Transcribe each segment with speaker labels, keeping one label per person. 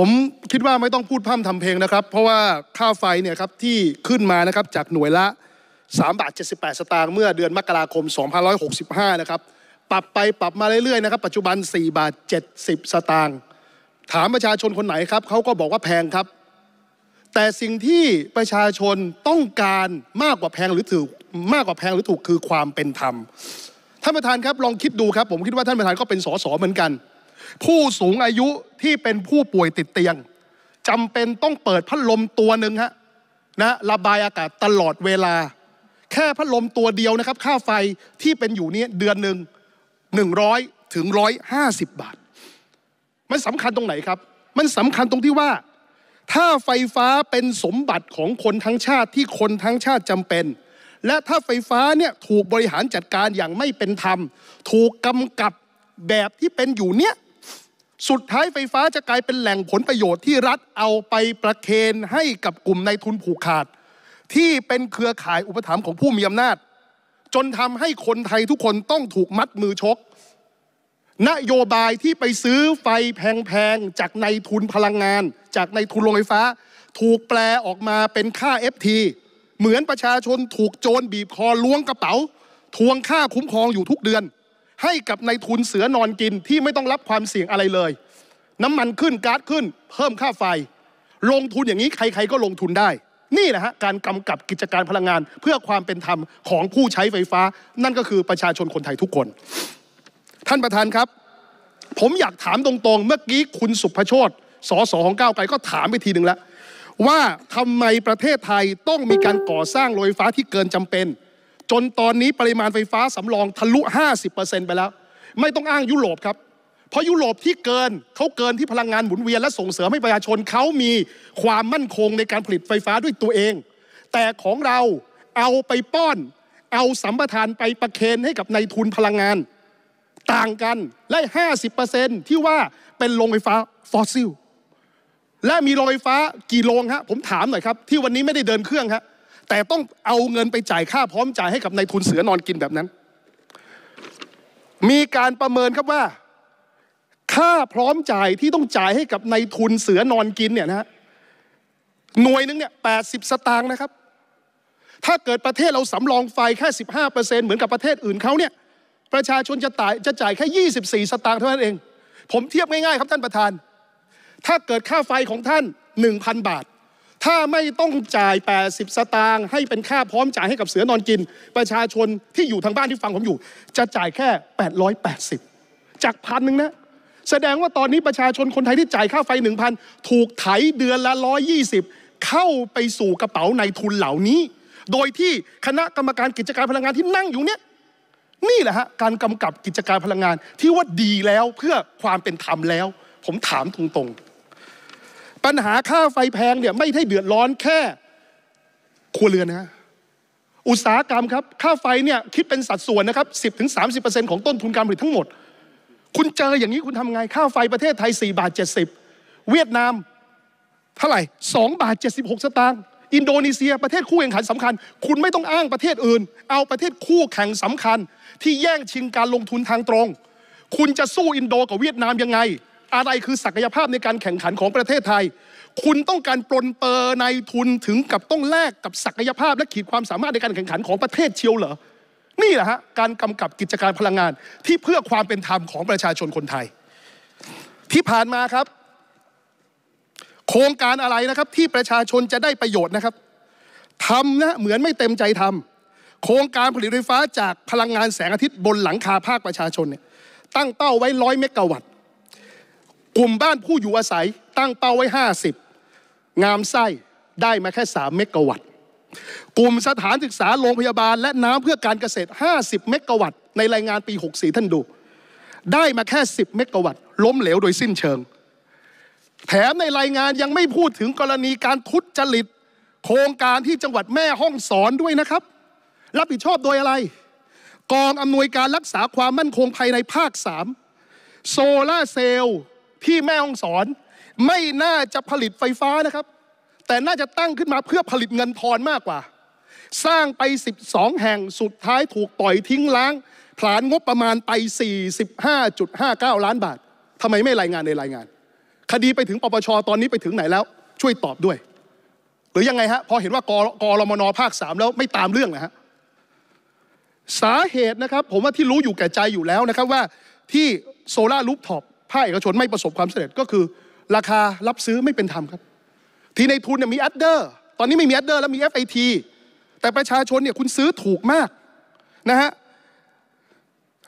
Speaker 1: ผมคิดว่าไม่ต้องพูดพร่ำทำเพลงนะครับ เพราะว่าค่าไฟเนี่ยครับที่ขึ้นมานะครับจากหน่วยละ3บาท78 สตางค์เมื่อเดือนมกราคม 2565นะครับปรับไปปรับมาเรื่อยๆนะครับปัจจุบัน4บาท70สตางค์ถามประชาชนคนไหนครับเขาก็บอกว่าแพงครับ แต่สิ่งที่ประชาชนต้องการมากกว่าแพงหรือถูกมากกว่าแพงหรือถูกคือความเป็นธรรมท่านประธานครับลองคิดดูครับ ผมคิดว่าท่านประธานก็เป็นสสเหมือนกันผู้สูงอายุที่เป็นผู้ป่วยติดเตียงจำเป็นต้องเปิดพัดลมตัวหนึ่งฮะนะระบายอากาศตลอดเวลา แค่พัดลมตัวเดียวนะครับค่าไฟที่เป็นอยู่นี้เดือนหนึ่ง100ถึง150 บาท มันสำคัญตรงไหนครับ มันสำคัญตรงที่ว่า ถ้าไฟฟ้าเป็นสมบัติของคนทั้งชาติที่คนทั้งชาติจำเป็น และถ้าไฟฟ้าเนี่ยถูกบริหารจัดการอย่างไม่เป็นธรรม ถูกกำกับแบบที่เป็นอยู่เนี้ยสุดท้ายไฟฟ้าจะกลายเป็นแหล่งผลประโยชน์ที่รัฐเอาไปประเคนให้กับกลุ่มในทุนผูกขาด ที่เป็นเครือข่ายอุปถัมภ์ของผู้มีอำนาจ จนทำให้คนไทยทุกคนต้องถูกมัดมือชก นโยบายที่ไปซื้อไฟแพงๆ จากในทุนพลังงาน จากในทุนโรงไฟฟ้า ถูกแปลออกมาเป็นค่า FT เหมือนประชาชนถูกโจรบีบคอล้วงกระเป๋า ทวงค่าคุ้มครองอยู่ทุกเดือนให้กับในทุนเสือนอนกินที่ไม่ต้องรับความเสี่ยงอะไรเลย น้ำมันขึ้นก๊าซขึ้น เพิ่มค่าไฟ ลงทุนอย่างนี้ ใครๆ ก็ลงทุนได้ นี่แหละฮะ การกำกับกิจการพลังงานเพื่อความเป็นธรรมของผู้ใช้ไฟฟ้า นั่นก็คือประชาชนคนไทยทุกคน ท่านประธานครับ ผมอยากถามตรงๆ เมื่อกี้คุณสุภโชตสสของก้าวไกลก็ถามไปทีหนึ่งแล้วว่าทำไมประเทศไทยต้องมีการก่อสร้างโรงไฟฟ้าที่เกินจำเป็นจนตอนนี้ปริมาณไฟฟ้าสำรองทะลุ 50%ไปแล้ว ไม่ต้องอ้างยุโรปครับ เพราะยุโรปที่เกินเขาเกินที่พลังงานหมุนเวียน และส่งเสริมให้ประชาชนเขามีความมั่นคงในการผลิตไฟฟ้าด้วยตัวเอง แต่ของเราเอาไปป้อนเอาสัมปทานไปประเคนให้กับในทุนพลังงาน ต่างกัน และ 50%ที่ว่าเป็นโรงไฟฟ้าฟอสซิลและมีโรงไฟฟ้ากี่โรงฮะผมถามหน่อยครับ ที่วันนี้ไม่ได้เดินเครื่องฮะแต่ต้องเอาเงินไปจ่ายค่าพร้อมจ่ายให้กับนายทุนเสือนอนกินแบบนั้น มีการประเมินครับว่าค่าพร้อมจ่ายที่ต้องจ่ายให้กับนายทุนเสือนอนกินเนี่ยนะฮะหน่วยนึงเนี่ยแปดสิบสตางค์นะครับ ถ้าเกิดประเทศเราสำรองไฟแค่15%เปอร์เเซ็นหมือนกับประเทศอื่นเขาเนี่ย ประชาชนจะตายจะจ่ายแค่ 24 สตางค์เท่านั้นเอง ผมเทียบง่ายๆครับท่านประธาน ถ้าเกิดค่าไฟของท่าน 1,000 บาทถ้าไม่ต้องจ่าย 80 สตางค์ให้เป็นค่าพร้อมจ่ายให้กับเสือนอนกิน ประชาชนที่อยู่ทางบ้านที่ฟังผมอยู่ จะจ่ายแค่ 880จากพันหนึ่งนะแสดงว่าตอนนี้ประชาชนคนไทยที่จ่ายค่าไฟ1,000ถูกไถเดือนละ120 เข้าไปสู่กระเป๋าในทุนเหล่านี้ โดยที่คณะกรรมการกิจการพลังงานที่นั่งอยู่เนี่ยนี่แหละฮะการกำกับกิจการพลังงานที่ว่าดีแล้วเพื่อความเป็นธรรมแล้วผมถามตรงปัญหาค่าไฟแพงเนี่ยไม่ได้เดือดร้อนแค่ครัวเรือนนะ อุตสาหกรรมครับ ค่าไฟเนี่ยคิดเป็นสัดส่วนนะครับ 10ถึง30 ของต้นทุนการผลิตทั้งหมด คุณเจออย่างนี้คุณทำไงค่าไฟประเทศไทย 4 บาท 70 เวียดนาม เท่าไหร่2 บาท 76สตางค์อินโดนีเซีย ประเทศคู่แข่งขันสำคัญ คุณไม่ต้องอ้างประเทศอื่นเอาประเทศคู่แข่งสำคัญ ที่แย่งชิงการลงทุนทางตรง คุณจะสู้อินโดกับเวียดนามยังไงอะไรคือศักยภาพในการแข่งขันของประเทศไทย คุณต้องการปลนเปอร์ในทุนถึงกับต้องแลกกับศักยภาพและขีดความสามารถในการแข่งขันของประเทศเชียวเหรอ นี่แหละฮะการกำกับกิจการพลังงานที่เพื่อความเป็นธรรมของประชาชนคนไทย ที่ผ่านมาครับ โครงการอะไรนะครับ ที่ประชาชนจะได้ประโยชน์นะครับทำนะเหมือนไม่เต็มใจทำโครงการผลิตไฟฟ้าจากพลังงานแสงอาทิตย์บนหลังคาภาคประชาชนเนี่ยตั้งเป้าไว้ร้อยเมกะวัตต์กลุ่มบ้านผู้อยู่อาศัยตั้งเป้าไว้ 50 งามไส้ได้มาแค่ 3 เมกะวัตต์กลุ่มสถานศึกษาโรงพยาบาลและน้ำเพื่อการเกษตร 50 เมกะวัตต์ ในรายงานปี 64 ท่านดู ได้มาแค่ 10 เมกะวัตต์ ล้มเหลวโดยสิ้นเชิง แถมในรายงานยังไม่พูดถึงกรณีการทุจริต โครงการที่จังหวัดแม่ห้องสอนด้วยนะครับ รับผิดชอบโดยอะไร กองอำนวยการรักษาความมั่นคงภายในภาค 3 โซล่าเซลล์ที่แม่ฮ่องสอนไม่น่าจะผลิตไฟฟ้านะครับ แต่น่าจะตั้งขึ้นมาเพื่อผลิตเงินทอนมากกว่า สร้างไป 12 แห่งสุดท้ายถูกปล่อยทิ้งล้างผลานงบประมาณไป 45.59 ล้านบาททำไมไม่รายงานในรายงาน คดีไปถึงปปชตอนนี้ไปถึงไหนแล้ว ช่วยตอบด้วย หรือยังไงฮะพอเห็นว่ากกรมนภาค 3 แล้วไม่ตามเรื่องนะฮะสาเหตุนะครับผมว่าที่รู้อยู่แก่ใจอยู่แล้วนะครับว่าที่โซลารูปท็อปภาคเอกชนไม่ประสบความสำเร็จก็คือราคารับซื้อไม่เป็นธรรมครับ ทีในทุนเนี่ยมีแอดเดอร์ ตอนนี้ไม่มีแอดเดอร์แล้วมี FIT แต่ประชาชนเนี่ยคุณซื้อถูกมากนะฮะ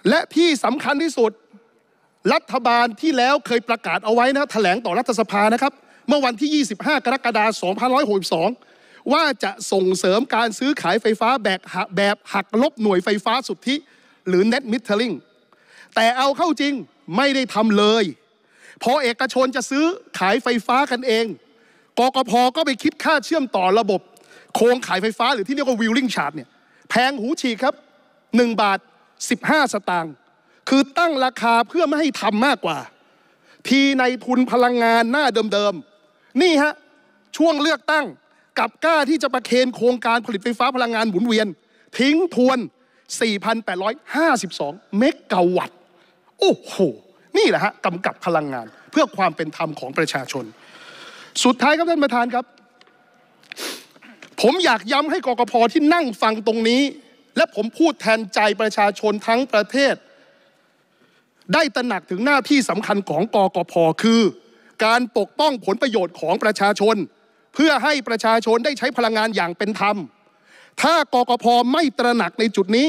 Speaker 1: และที่สำคัญที่สุดรัฐบาลที่แล้วเคยประกาศเอาไว้นะถแถลงต่อรัฐสภานะครับเมื่อวันที่ 25 กรกฎาคม2562 ว่าจะส่งเสริมการซื้อขายไฟฟ้าแบบแบบหักลบหน่วยไฟฟ้าสุทธิหรือ net metering แต่เอาเข้าจริงไม่ได้ทำเลยพอเอกชนจะซื้อขายไฟฟ้ากันเองกกพก็ไปคิดค่าเชื่อมต่อระบบ โครงขายไฟฟ้า หรือที่เรียกว่าวิลลิงชาร์ดเนี่ยแพงหูฉีกครับ 1 บาท 15 สตางค์คือตั้งราคาเพื่อไม่ให้ทำมากกว่า ทีในทุนพลังงานหน้าเดิมๆนี่ฮะ ช่วงเลือกตั้งกับกล้าที่จะประเคนโครงการผลิตไฟฟ้าพลังงานหมุนเวียน ทิ้งทวน4,852เมกะวัตตโอ้โห นี่แหละฮะกำกับพลังงานเพื่อความเป็นธรรมของประชาชน สุดท้ายครับท่านประธานครับ ผมอยากย้ำให้กกพที่นั่งฟังตรงนี้ และผมพูดแทนใจประชาชนทั้งประเทศ ได้ตระหนักถึงหน้าที่สำคัญของกกพคือ การปกป้องผลประโยชน์ของประชาชน เพื่อให้ประชาชนได้ใช้พลังงานอย่างเป็นธรรม ถ้ากกพไม่ตระหนักในจุดนี้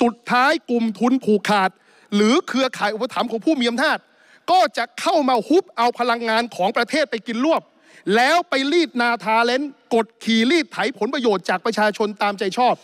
Speaker 1: สุดท้ายกลุ่มทุนผูกขาดหรือเครือข่ายอุปถัมภ์ของผู้มีอำนาจก็จะเข้ามาฮุบเอาพลังงานของประเทศไปกินรวบ แล้วไปรีดนาทาเลนกดขี่รีดไถผลประโยชน์จากประชาชนตามใจชอบ